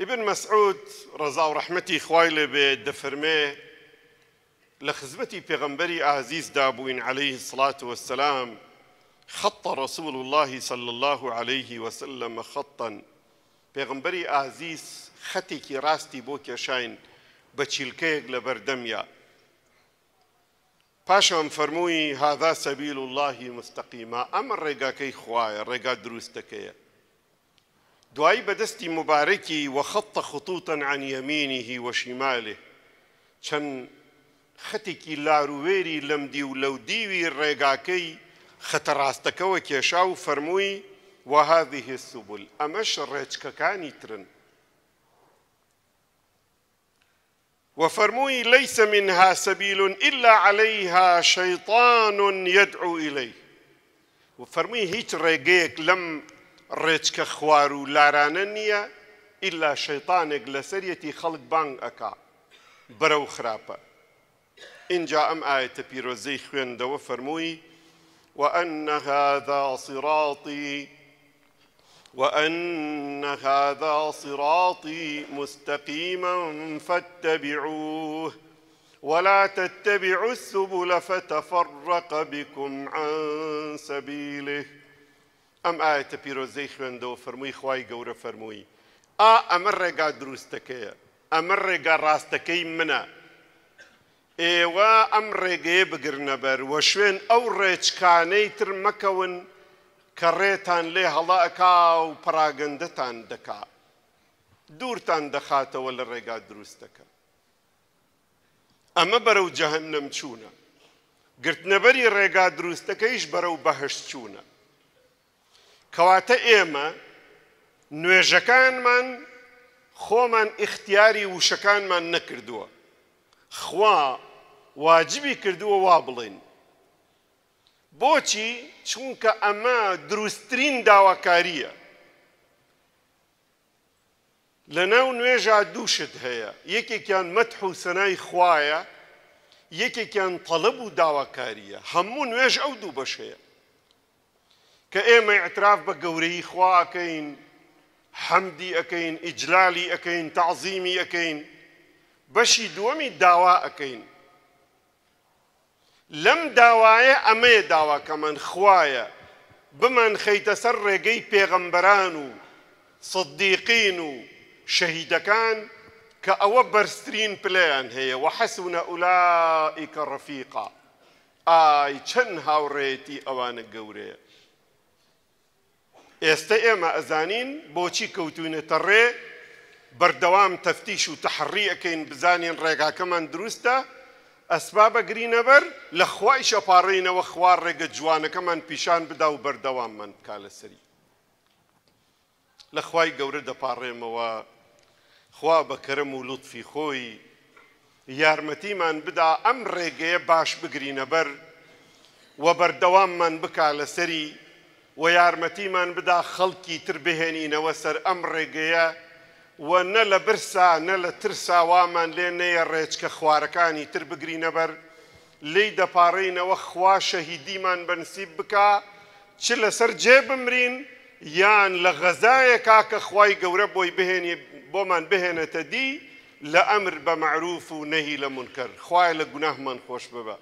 ابن مسعود رضا و رحمتی خوای لێ بێ دەفەرمێ لە خزمەتی پێغەمبەری ئازیزدا بووین عليه الصلاة والسلام خط رسول الله صلى الله عليه وسلم خطا پێغمبەری ئازیز خەتێکی ڕاستی بۆ کێشاین بە چیلکەیەک لە بەردەمیا پاشەم فەرمووی هذا سەبیل الله امر ئەمە ڕێگاکەی خوایە ڕێگا دروستەکەیە دوایی بە دەستی مبارەکی وەخەتە خطوتەن عن یەمینیهی وەشیمالێ چەند خەتێکی لاروێری لەمدی ولو ديوي دیوی خطر خەتەڕاستەکەەوە کێشا و فەرمووی وهذه السبل أمش ئەمەش ڕێچکەکانی ترن وفرموي ليس منها سبيل إلا عليها شيطان يدعو إليه وفرموي هيت ريقيك لم ڕێچکە خوار و لارانە نییە ئللا شەیتانێک لە سەرەتی خەڵک بانگ ئەکا بەرەو خراپە اینجا ئەم ئاەتە آية پیرۆزەی خوێندەوە فەرمووی وأن هذا صراطي وأن هذا صراطي مستقيما فاتبعوه ولا تتبعوا السبل فتفرق بكم عن سبيله ئەم ئاەتە پیرۆزەی خوێندەوە فەرمووی خی گەورە فەرمووی ئا ئەمە ڕێگا دروستەکەیە ئەمە ڕێگا ڕاستەکەی منە ئێوە ئەم ڕێگەیە بگرنەبەر وە شوێن ئەو ڕێچکانەی تر مەکەون کە ڕێتان لێ هەڵا ئەکا و پراگەندەتان دەکا دوورتان دەخاتەوە لە ڕێگا دروستەکە ئەمە بەرەو جەهنم چوونە گرتنەبەری ڕێگا دروستەکەیش بەرەو بەهشت چوونە کەواتە ئێمە نوێژەکانمان خۆمان ئختیاری وشەکانمان نەکردووە خوا واجبی کردووە وا بڵین بۆچی چونکە ئەمە دروستترین داواکاریە لەناو نوێژە دووشت هەیە یەکێکیان مەتح و سەنای خوایە یەکێکیان تەڵب و داواکاریە هەموو نوێژ ئەو دوو بەشەیە كأيما اعتراف بقوري خوا أكين حمدي أكين إجلالي أكين تعظيمي أكين بشي دومي دعوة أكين لم دعوايا أمي دعوة كمان خوايا بمن خيت سرقي بيغمبرانو صديقينو كان كأوبر برسترين بلان هي وحسن أولئك الرفيقة آي چن هاوريتي أوان الجورية ئێستا ئێمە ئەزانین بۆچی کەوتونێتە ڕێ بەردەوام تەفتیش و تحڕی ئەەکەین بزانین ڕێگاکەمان دروستە ئەسبا بەگرینەبەر لە خوای شەپارڕینەوە خوار ڕێگە جوانەکەمان پیشان بدا و بەردەواممان کا لەسەری لە خوای گەورە دەپارڕێمەوە خوا بەکەرم و لوتفی خۆی یارمەتیمان بدا ئەم ڕێگەیە باش بگرینەبەر وە بەردەواممان بک لەسەری و یارمەتیمان بدا خەڵکی تر بهێنینەوە سەر ئەم ڕێگەیە و نە لە برسا نە لە ترساوامان لێ نەیە ڕێچکە خوارەکانی تر بگرینەبەر لی دەپارڕینەوە خوا شەهیدیمان بەنسیب بکە چ لەسەر جێ بمرین یان لە غەزایە کاکە خی گەورە بۆی بهێنێ بۆمان بهێنێتە دی لە ئەمر بە معروف و نەهی لە منکرد خوای لە گوناهمان خۆش ببە.